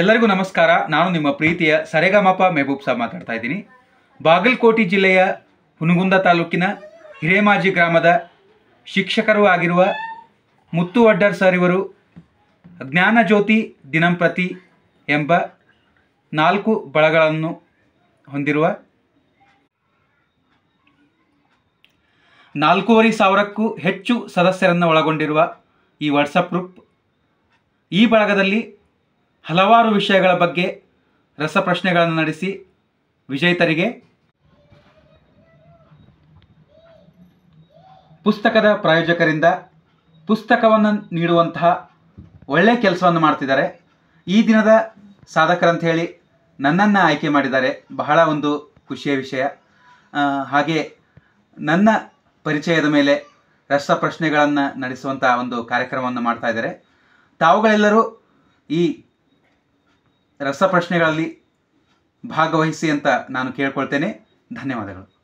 ಎಲ್ಲರಿಗೂ ನಮಸ್ಕಾರ ನಾನು ನಿಮ್ಮ ಪ್ರೀತಿಯ ಸರೇಗಮಪ ಮೆಹಬೂಬ್ ಸಾಬ್ ಮಾತಾಡ್ತಾ ಇದ್ದೀನಿ ಬಾಗಲಕೋಟೆ ಜಿಲ್ಲೆಯ ಹುನಗುಂದ ತಾಲೂಕಿನ ಹಿರೇಮಾಜಿ ಗ್ರಾಮದ ಶಿಕ್ಷಕರೂ ಆಗಿರುವ ಮುತ್ತು ವಡ್ಡರ್ ಸರ್ ಇವರು ಜ್ಞಾನಜ್ಯೋತಿ ದಿನಂಪ್ರತಿ ಎಂಬ ನಾಲ್ಕು ಬಳಗಳನ್ನು ಹೊಂದಿರುವ ನಾಲ್ಕೂವರೆ ಸಾವಿರಕ್ಕೂ ಹೆಚ್ಚು ಸದಸ್ಯರನ್ನು ಒಳಗೊಂಡಿರುವ ಈ ವಾಟ್ಸಪ್ ಗ್ರೂಪ್ ಈ ಬಳಗದಲ್ಲಿ ಹಲವಾರು ವಿಷಯಗಳ ಬಗ್ಗೆ ರಸಪ್ರಶ್ನೆಗಳನ್ನು ನಡೆಸಿ ವಿಜೇತರಿಗೆ ಪುಸ್ತಕದ ಪ್ರಾಯೋಜಕರಿಂದ ಪುಸ್ತಕವನ್ನು ನೀಡುವಂತಹ ಒಳ್ಳೆಯ ಕೆಲಸವನ್ನು ಮಾಡ್ತಿದ್ದಾರೆ ಈ ದಿನದ ಸಾಧಕರಂತ ಹೇಳಿ ನನ್ನನ್ನು ಆಯ್ಕೆ ಮಾಡಿದ್ದಾರೆ ಬಹಳ ಒಂದು ಖುಷಿಯ ವಿಷಯ ಹಾಗೆ ನನ್ನ ಪರಿಚಯದ ಮೇಲೆ ರಸಪ್ರಶ್ನೆಗಳನ್ನು ನಡೆಸುವಂಥ ಒಂದು ಕಾರ್ಯಕ್ರಮವನ್ನು ಮಾಡ್ತಾ ಇದ್ದಾರೆ ತಾವುಗಳೆಲ್ಲರೂ ಈ ರಸಪ್ರಶ್ನೆಗಳಲ್ಲಿ ಭಾಗವಹಿಸಿ ಅಂತ ನಾನು ಕೇಳ್ಕೊಳ್ತೇನೆ ಧನ್ಯವಾದಗಳು